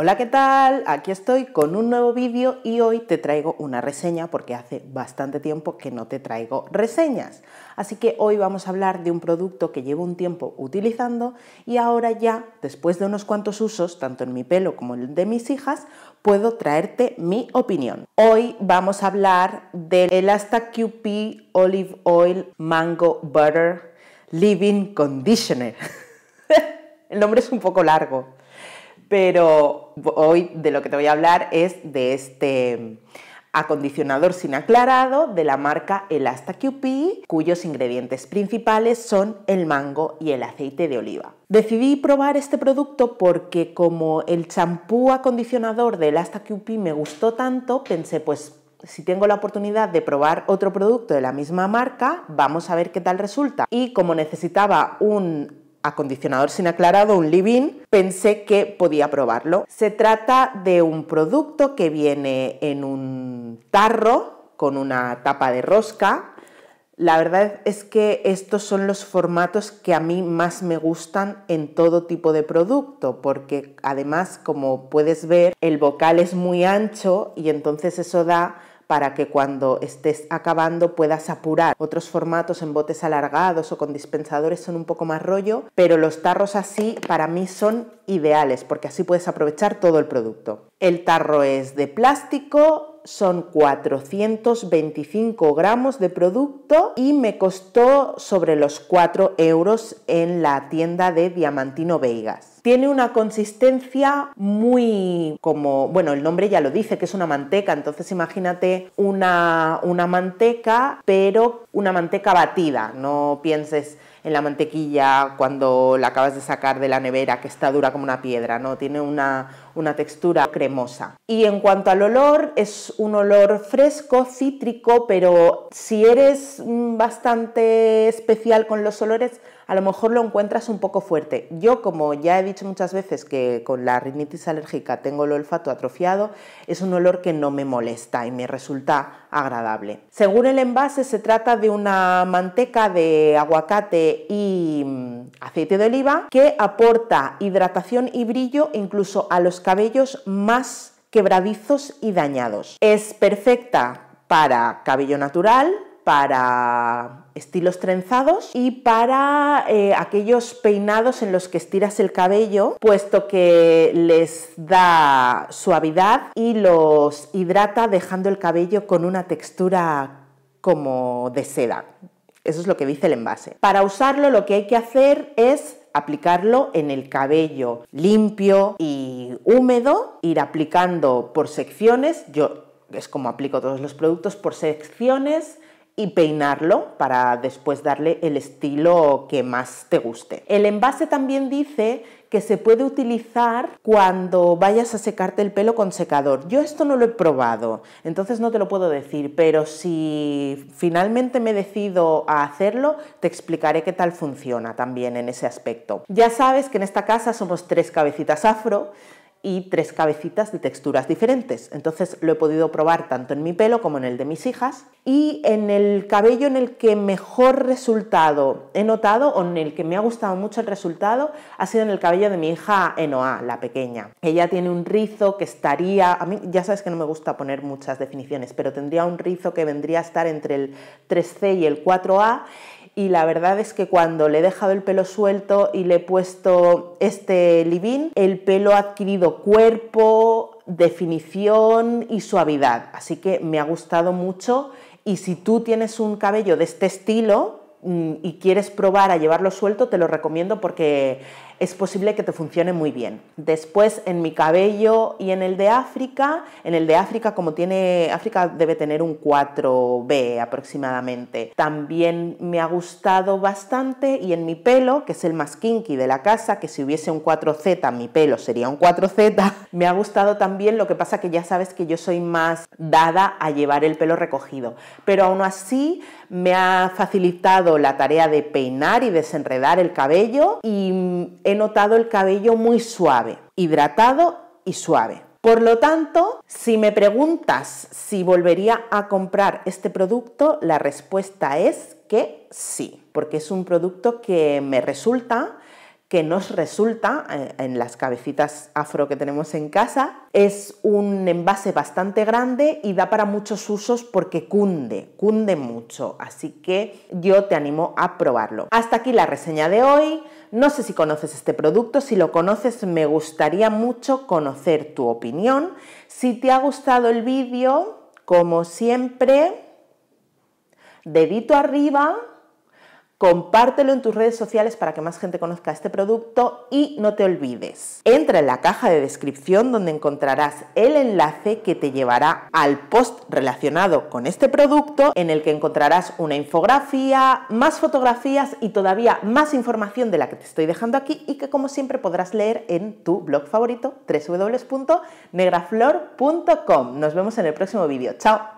Hola, ¿qué tal? Aquí estoy con un nuevo vídeo y hoy te traigo una reseña porque hace bastante tiempo que no te traigo reseñas. Así que hoy vamos a hablar de un producto que llevo un tiempo utilizando y ahora ya, después de unos cuantos usos, tanto en mi pelo como en el de mis hijas, puedo traerte mi opinión. Hoy vamos a hablar del Elasta QP Olive Oil Mango Butter Living Conditioner. el nombre es un poco largo pero hoy de lo que te voy a hablar es de este mm, acondicionador sin aclarado de la marca QP, cuyos ingredientes principales son el mango y el aceite de oliva. Decidí probar este producto porque como el champú acondicionador de QP me gustó tanto, pensé pues si tengo la oportunidad de probar otro producto de la misma marca, vamos a ver qué tal resulta. Y como necesitaba un acondicionador sin aclarado, un living, pensé que podía probarlo. Se trata de un producto que viene en un tarro con una tapa de rosca. La verdad es que estos son los formatos que a mí más me gustan en todo tipo de producto, porque además, como puedes ver, el bocal es muy ancho y entonces eso da para que cuando estés acabando puedas apurar. Otros formatos en botes alargados o con dispensadores son un poco más rollo, pero los tarros así para mí son ideales porque así puedes aprovechar todo el producto. El tarro es de plástico, son 425 gramos de producto y me costó sobre los 4 euros en la tienda de Diamantino Vegas. Tiene una consistencia muy como, bueno, el nombre ya lo dice, que es una manteca, entonces imagínate una, una manteca, pero una manteca batida, no pienses en la mantequilla cuando la acabas de sacar de la nevera, que está dura como una piedra, ¿no? Tiene una, una textura cremosa. Y en cuanto al olor, es un olor fresco, cítrico, pero si eres mm, bastante especial con los olores, a lo mejor lo encuentras un poco fuerte. Yo, como ya he dicho muchas veces que con la rinitis alérgica tengo el olfato atrofiado, es un olor que no me molesta y me resulta agradable. Según el envase, se trata de una manteca de aguacate y mm, aceite de oliva que aporta hidratación y brillo incluso a los cabellos más quebradizos y dañados. Es perfecta para cabello natural, para estilos trenzados y para eh, aquellos peinados en los que estiras el cabello, puesto que les da suavidad y los hidrata dejando el cabello con una textura como de seda, eso es lo que dice el envase. Para usarlo lo que hay que hacer es aplicarlo en el cabello limpio y húmedo, ir aplicando por secciones. Yo es como aplico todos los productos por secciones y peinarlo para después darle el estilo que más te guste. El envase también dice que se puede utilizar cuando vayas a secarte el pelo con secador. Yo esto no lo he probado, entonces no te lo puedo decir, pero si finalmente me decido a hacerlo, te explicaré qué tal funciona también en ese aspecto. Ya sabes que en esta casa somos tres cabecitas afro, y tres cabecitas de texturas diferentes. Entonces lo he podido probar tanto en mi pelo como en el de mis hijas. Y en el cabello en el que mejor resultado he notado o en el que me ha gustado mucho el resultado ha sido en el cabello de mi hija Enoa, la pequeña. Ella tiene un rizo que estaría, a mí ya sabes que no me gusta poner muchas definiciones, pero tendría un rizo que vendría a estar entre el 3C y el 4A y la verdad es que cuando le he dejado el pelo suelto y le he puesto este livin, el pelo ha adquirido cuerpo, definición y suavidad. Así que me ha gustado mucho y si tú tienes un cabello de este estilo mm, y quieres probar a llevarlo suelto, te lo recomiendo porque es posible que te funcione muy bien. Después en mi cabello y en el de África, en el de África como tiene, África debe tener un 4B aproximadamente. También me ha gustado bastante y en mi pelo, que es el más kinky de la casa, que si hubiese un 4Z, mi pelo sería un 4Z, me ha gustado también, lo que pasa que ya sabes que yo soy más dada a llevar el pelo recogido, pero aún así me ha facilitado la tarea de peinar y desenredar el cabello y he notado el cabello muy suave, hidratado y suave. Por lo tanto, si me preguntas si volvería a comprar este producto, la respuesta es que sí, porque es un producto que me resulta que nos resulta eh, en las cabecitas afro que tenemos en casa. Es un envase bastante grande y da para muchos usos porque cunde, cunde mucho, así que yo te animo a probarlo. Hasta aquí la reseña de hoy. No sé si conoces este producto, si lo conoces me gustaría mucho conocer tu opinión. Si te ha gustado el vídeo, como siempre, dedito arriba compártelo en tus redes sociales para que más gente conozca este producto y no te olvides. Entra en la caja de descripción donde encontrarás el enlace que te llevará al post relacionado con este producto en el que encontrarás una infografía, más fotografías y todavía más información de la que te estoy dejando aquí y que como siempre podrás leer en tu blog favorito www.negraflor.com. Nos vemos en el próximo vídeo. ¡Chao!